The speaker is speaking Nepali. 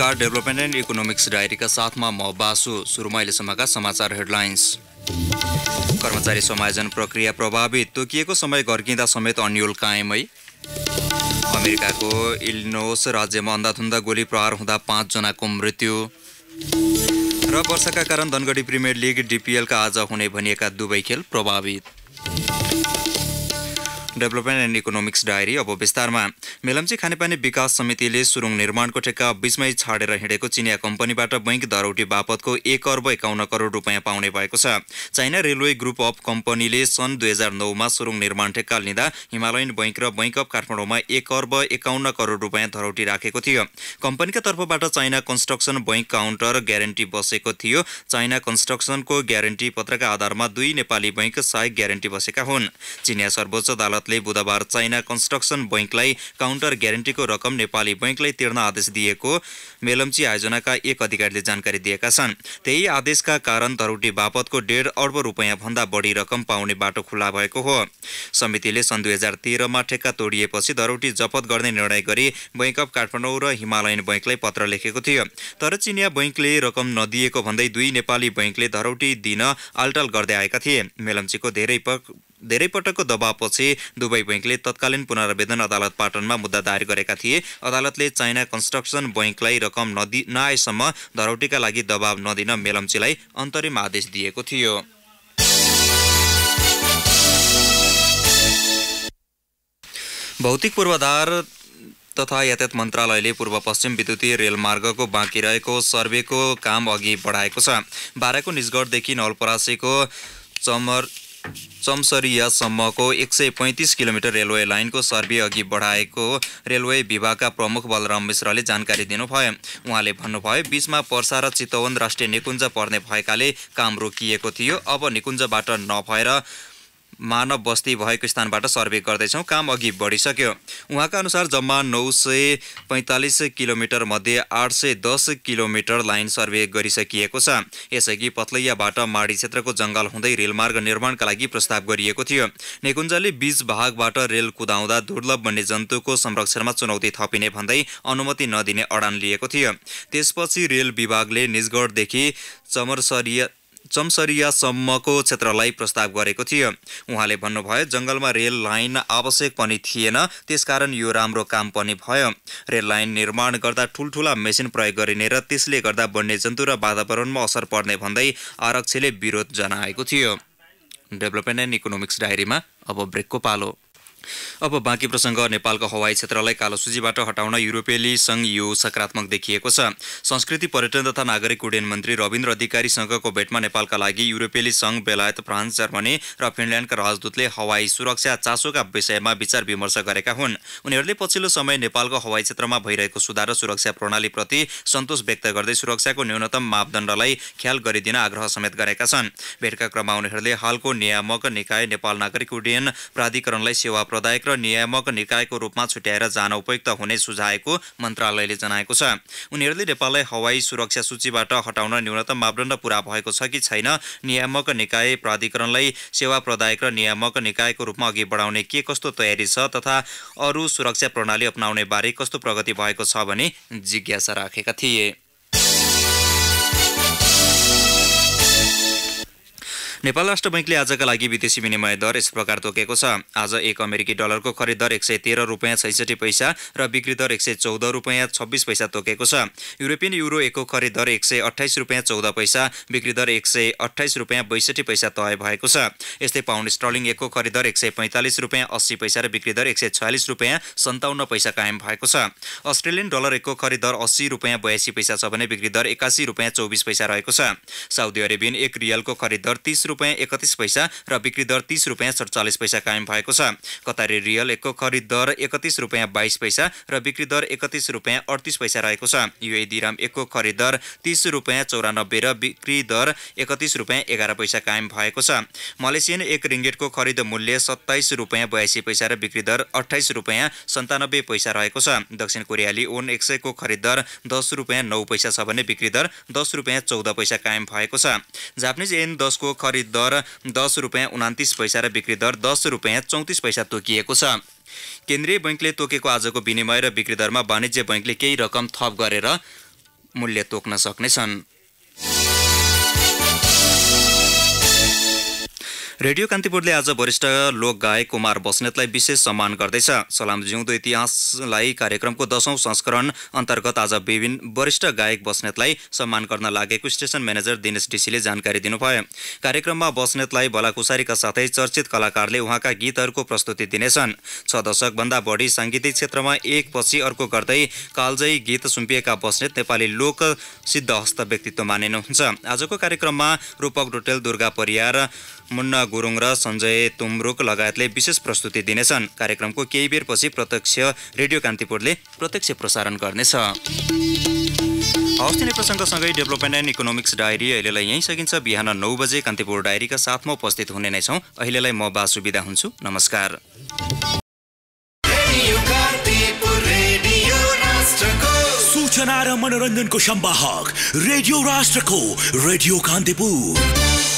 नमस्कार डेभलपमेन्ट एन्ड इकोनोमिक्स डायरीका साथमा म बासु सुरुमा अहिलेसम्मका समाचार हेडलाइन्स कर्मचारी समायोजन प्रक्रिया प्रभावित तोकिएको समय घर्किँदा समेत अन्यल कायमै अमेरिकाको इलिनोस राज्यमा अन्धाथुन्दा गोली प्रहार हुँदा पाँचजनाको मृत्यु र वर्षाका कारण धनगढी प्रिमियर लिग डिपिएलका आज हुने भनिएका दुवै खेल प्रभावित डेभलपमेन्ट एन्ड इकोनोमिक्स डायरी अब विस्तारमा मेलम्ची खानेपानी विकास समितिले सुरुङ निर्माणको ठेक्का बिचमै छाडेर हिँडेको चिनिया कम्पनीबाट बैङ्क धरौटी बापतको एक अर्ब एकाउन्न करोड रुपियाँ पाउने भएको छ चाइना रेलवे ग्रुप अफ कम्पनीले सन् दुई हजार नौमा सुरुङ निर्माण ठेक्का लिँदा हिमालयन बैङ्क र बैङ्क अफ काठमाडौँमा एक अर्ब एकाउन्न करोड रुपियाँ धरौटी राखेको थियो कम्पनीका तर्फबाट China construction bank counter guarantee बसेको थियो चाइना कन्स्ट्रक्सनको ग्यारेन्टी पत्रका आधारमा दुई नेपाली बैङ्क सहायक ग्यारेन्टी बसेका हुन् चिनिया सर्वोच्च अदालत ले बुधबार चाइना कन्स्ट्रक्सन बैङ्कलाई काउन्टर ग्यारेन्टीको रकम नेपाली बैङ्कलाई तिर्न आदेश दिएको मेलम्ची आयोजनाका एक अधिकारीले जानकारी दिएका छन् त्यही आदेशका कारण धरोटी बापतको डेढ अर्ब रुपियाँभन्दा बढी रकम पाउने बाटो खुल्ला भएको हो समितिले सन् दुई हजार तेह्रमा ठेक्का तोडिएपछि धरोटी जपत गर्ने निर्णय गरी बैङ्क अफ काठमाडौँ र हिमालयन बैङ्कलाई पत्र लेखेको थियो तर चिनिया बैङ्कले रकम नदिएको भन्दै दुई नेपाली बैङ्कले धरौटी दिन आलटाल गर्दै आएका थिए मेलम्चीको धेरै धेरै पटकको दबावपछि दुवै बैङ्कले तत्कालीन पुनरावेदन अदालत पाटनमा मुद्दा दायर गरेका थिए अदालतले चाइना कन्स्ट्रक्सन बैङ्कलाई रकम नदि नआएसम्म धरौटीका लागि दबाव नदिन मेलम्चीलाई अन्तरिम आदेश दिएको थियो भौतिक पूर्वाधार तथा यातायात मन्त्रालयले पूर्व पश्चिम विद्युतीय रेलमार्गको बाँकी रहेको सर्वेको काम अघि बढाएको छ बाराको निजगढदेखि नवलपरासीको चमर चम्सरियासम्मको एक सय पैँतिस किलोमिटर रेलवे लाइनको सर्वे अघि बढाएको रेलवे विभागका प्रमुख बलराम मिश्रले जानकारी दिनुभयो उहाँले भन्नुभयो बिचमा पर्सा र चितवन राष्ट्रिय निकुञ्ज पर्ने भएकाले काम रोकिएको थियो अब निकुञ्जबाट नभएर मानव बस्ती भएको स्थानबाट सर्वे गर्दैछौँ काम अघि बढिसक्यो उहाँका अनुसार जम्मा नौ सय पैँतालिस किलोमिटर मध्ये आठ सय दस किलोमिटर लाइन सर्वे गरिसकिएको छ यसअघि पतलैयाबाट माडी क्षेत्रको जङ्गल हुँदै रेलमार्ग निर्माणका लागि प्रस्ताव गरिएको थियो नेकुञ्जले बीच भागबाट रेल कुदाउँदा दुर्लभ जन्तुको संरक्षणमा चुनौती थपिने भन्दै अनुमति नदिने अडान लिएको थियो त्यसपछि रेल विभागले निजगढदेखि चमरसरिया चम्सरियासम्मको क्षेत्रलाई प्रस्ताव गरेको थियो उहाँले भन्नुभयो जङ्गलमा रेल लाइन आवश्यक पनि थिएन त्यसकारण यो राम्रो काम पनि भयो रेल लाइन निर्माण गर्दा ठुल्ठुला मेसिन प्रयोग गरिने र त्यसले गर्दा वन्यजन्तु र वातावरणमा असर पर्ने भन्दै आरक्षीले विरोध जनाएको थियो डेभलपमेन्ट एन्ड इकोनोमिक्स डायरीमा अब ब्रेकको पालो अब बाँकी प्रसङ्ग नेपालको हवाई क्षेत्रलाई कालो सूचीबाट हटाउन युरोपेली सङ्घ यो सकारात्मक देखिएको छ संस्कृति पर्यटन तथा नागरिक उड्डयन मन्त्री रविन्द्र अधिकारीसँगको भेटमा नेपालका लागि युरोपेली सङ्घ बेलायत फ्रान्स जर्मनी र फिनल्यान्डका राजदूतले हवाई सुरक्षा चासोका विषयमा विचार विमर्श गरेका हुन् उनीहरूले पछिल्लो समय नेपालको हवाई क्षेत्रमा भइरहेको सुधार र सुरक्षा प्रणालीप्रति सन्तोष व्यक्त गर्दै सुरक्षाको न्यूनतम मापदण्डलाई ख्याल गरिदिन आग्रह समेत गरेका छन् भेटका क्रममा उनीहरूले हालको नियामक निकाय नेपाल नागरिक उड्डयन प्राधिकरणलाई सेवा प्रदायक र नियामक निकायको रूपमा छुट्याएर जान उपयुक्त हुने सुझाएको मन्त्रालयले जनाएको छ उनीहरूले नेपाललाई हवाई सुरक्षा सूचीबाट हटाउन न्यूनतम मापदण्ड पूरा भएको छ कि छैन नियामक निकाय प्राधिकरणलाई सेवा प्रदायक र नियामक निकायको रूपमा अघि बढाउने के कस्तो तयारी छ तथा अरू सुरक्षा प्रणाली अप्नाउने बारे कस्तो प्रगति भएको छ भने जिज्ञासा राखेका थिए नेपाल राष्ट्र बैङ्कले आजका लागि विदेशी विनिमय दर यस प्रकार तोकेको छ आज एक अमेरिकी डलरको खरिद दर एक सय तेह्र रुपियाँ छैसठी पैसा र बिक्री दर एक सय चौध रुपियाँ छब्बिस पैसा तोकेको छ युरोपियन युरो एकको खरिद दर एक सय अठाइस रुपियाँ चौध पैसा बिक्री दर एक सय अठाइस रुपियाँ बैसठी पैसा तय भएको छ यस्तै पाउन्ड स्टर्लिङ एकको खरिद दर एक सय पैँतालिस रुपियाँ अस्सी पैसा र बिक्री दर एक सय छयालिस रुपियाँ सन्ताउन्न पैसा कायम भएको छ अस्ट्रेलियन डलर एकको खरिद दर अस्सी रुपियाँ बयासी पैसा छ भने बिक्री दर एकासी रुपियाँ चौबिस पैसा रहेको छ साउदी अरेबियन एक रियलको खरिद दर तिस रुपियाँ एकतिस पैसा र बिक्री दर तिस रुपियाँ सडचालिस पैसा कायम भएको छ कतारी रियल एकको खरिद दर एकतिस रुपियाँ बाइस पैसा र बिक्री दर एकतिस रुपियाँ अडतिस पैसा रहेको छ युए दिराम एकको खरिद दर तिस रुपियाँ चौरानब्बे र बिक्री दर एकतिस रुपियाँ एघार पैसा कायम भएको छ मलेसियन एक रिङ्गेटको खरिद मूल्य सत्ताइस रुपियाँ बयासी पैसा र बिक्री दर अठाइस रुपियाँ सन्तानब्बे पैसा रहेको छ दक्षिण कोरियाली ओन एक सयको खरिद दर दस रुपियाँ नौ पैसा छ भने बिक्री दर दस रुपियाँ चौध पैसा कायम भएको छ जापानिज एन दसको खरिद खरिद दर दस रुपियाँ उनातिस पैसा र बिक्री दर दस रुपियाँ चौतिस पैसा तोकिएको छ केन्द्रीय बैङ्कले तोकेको आजको विनिमय र बिक्री दरमा वाणिज्य बैङ्कले केही रकम थप गरेर मूल्य तोक्न सक्नेछन् रेडियो कान्तिपुरले आज वरिष्ठ लोक गायक कुमार बस्नेतलाई विशेष सम्मान गर्दैछ सलाम जिउँदो इतिहासलाई कार्यक्रमको दशौं संस्करण अन्तर्गत आज विभिन्न वरिष्ठ गायक बस्नेतलाई सम्मान गर्न लागेको स्टेसन म्यानेजर दिनेश डिसीले जानकारी दिनुभयो कार्यक्रममा बस्नेतलाई बलाकुसारीका साथै चर्चित कलाकारले उहाँका गीतहरूको प्रस्तुति दिनेछन् छ दशकभन्दा बढी साङ्गीतिक क्षेत्रमा एकपछि अर्को गर्दै कालजयी गीत सुम्पिएका बस्नेत नेपाली लोक हस्त व्यक्तित्व मानिनुहुन्छ आजको कार्यक्रममा रूपक डोटेल दुर्गा परियार मुन्ना गुरुङ र सञ्जय तुमरुक लगायतले विशेष प्रस्तुति दिनेछन् कार्यक्रमको केही बेरपछि प्रत्यक्ष रेडियो कान्तिपुरले प्रत्यक्ष प्रसारण गर्नेछ हवस् प्रसङ्गसँगै डेभलपमेन्ट एन्ड इकोनोमिक्स डायरी अहिलेलाई यहीँ सकिन्छ बिहान नौ बजे कान्तिपुर डायरीका साथमा उपस्थित हुने नै छौँ अहिलेलाई म बासु विदा हुन्छु नमस्कार सूचना र मनोरञ्जनको सम्वाहक रेडियो राष्ट्रको रेडियो कान्तिपुर